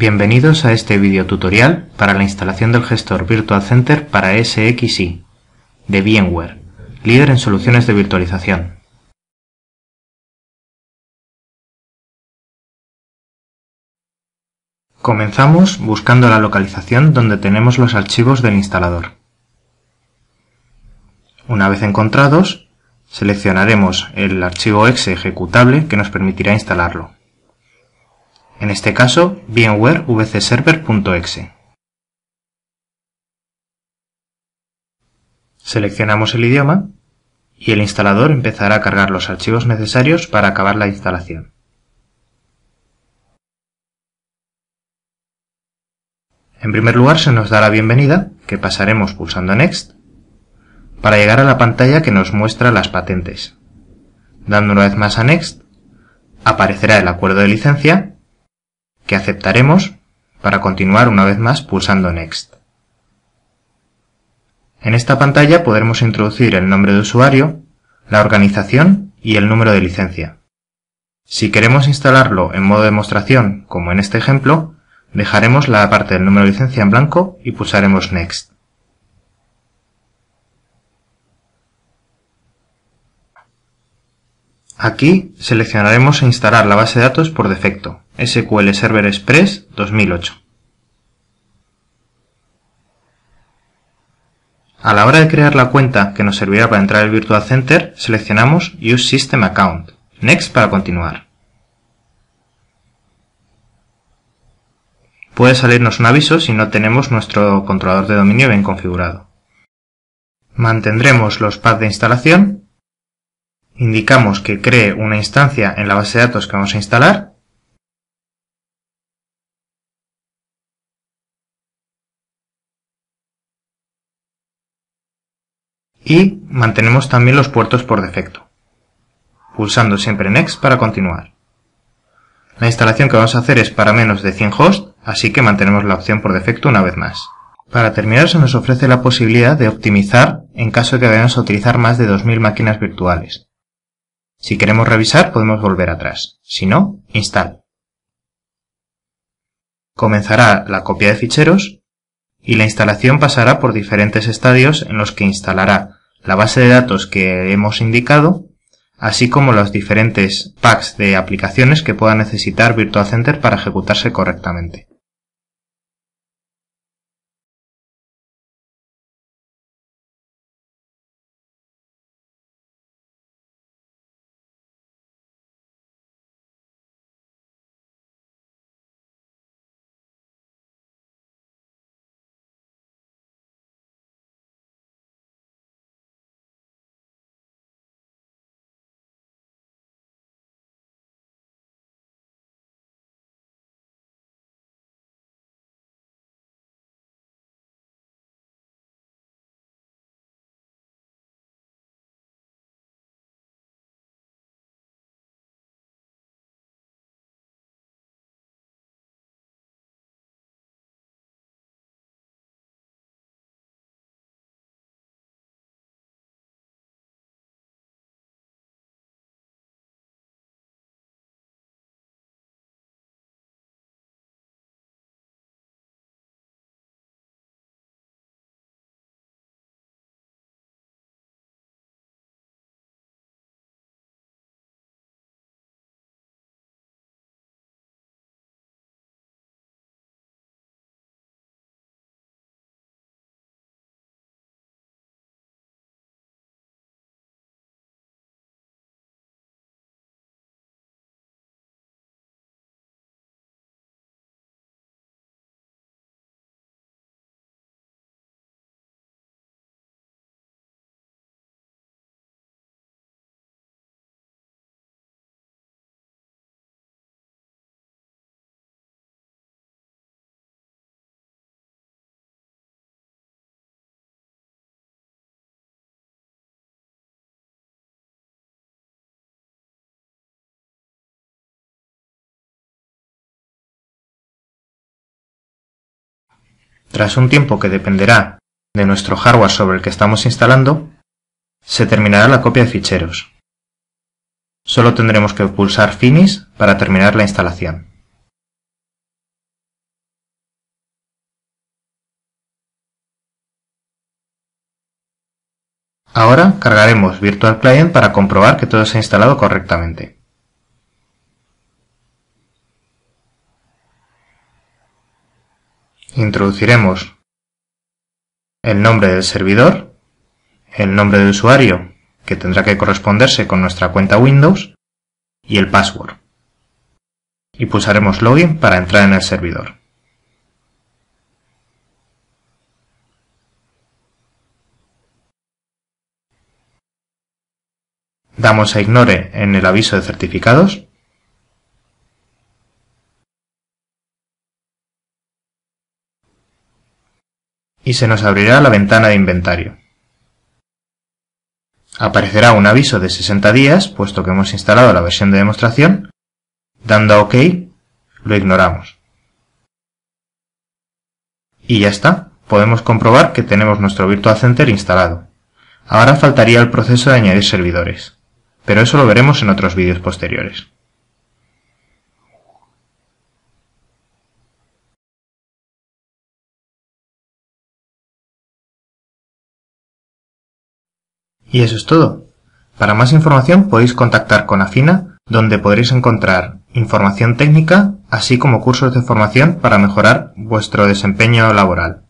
Bienvenidos a este video tutorial para la instalación del gestor Virtual Center para SXI de VMware, líder en soluciones de virtualización. Comenzamos buscando la localización donde tenemos los archivos del instalador. Una vez encontrados, seleccionaremos el archivo exe ejecutable que nos permitirá instalarlo en este caso VMware Seleccionamos el idioma y el instalador empezará a cargar los archivos necesarios para acabar la instalación. En primer lugar se nos da la bienvenida, que pasaremos pulsando Next, para llegar a la pantalla que nos muestra las patentes. Dando una vez más a Next, aparecerá el acuerdo de licencia que aceptaremos para continuar una vez más pulsando Next. En esta pantalla podremos introducir el nombre de usuario, la organización y el número de licencia. Si queremos instalarlo en modo demostración, como en este ejemplo, dejaremos la parte del número de licencia en blanco y pulsaremos Next. Aquí seleccionaremos instalar la base de datos por defecto, SQL Server Express 2008. A la hora de crear la cuenta que nos servirá para entrar al Virtual Center, seleccionamos Use System Account. Next para continuar. Puede salirnos un aviso si no tenemos nuestro controlador de dominio bien configurado. Mantendremos los pads de instalación. Indicamos que cree una instancia en la base de datos que vamos a instalar y mantenemos también los puertos por defecto, pulsando siempre Next para continuar. La instalación que vamos a hacer es para menos de 100 hosts, así que mantenemos la opción por defecto una vez más. Para terminar se nos ofrece la posibilidad de optimizar en caso de que vayamos a utilizar más de 2000 máquinas virtuales. Si queremos revisar podemos volver atrás, si no, install. Comenzará la copia de ficheros y la instalación pasará por diferentes estadios en los que instalará la base de datos que hemos indicado, así como los diferentes packs de aplicaciones que pueda necesitar Virtual Center para ejecutarse correctamente. tras un tiempo que dependerá de nuestro hardware sobre el que estamos instalando, se terminará la copia de ficheros. Solo tendremos que pulsar Finish para terminar la instalación. Ahora cargaremos Virtual Client para comprobar que todo se ha instalado correctamente. Introduciremos el nombre del servidor, el nombre de usuario, que tendrá que corresponderse con nuestra cuenta Windows, y el password. Y pulsaremos Login para entrar en el servidor. Damos a Ignore en el aviso de certificados y se nos abrirá la ventana de inventario. Aparecerá un aviso de 60 días, puesto que hemos instalado la versión de demostración. Dando a OK, lo ignoramos. Y ya está, podemos comprobar que tenemos nuestro Virtual Center instalado. Ahora faltaría el proceso de añadir servidores, pero eso lo veremos en otros vídeos posteriores. Y eso es todo. Para más información podéis contactar con Afina, donde podréis encontrar información técnica, así como cursos de formación para mejorar vuestro desempeño laboral.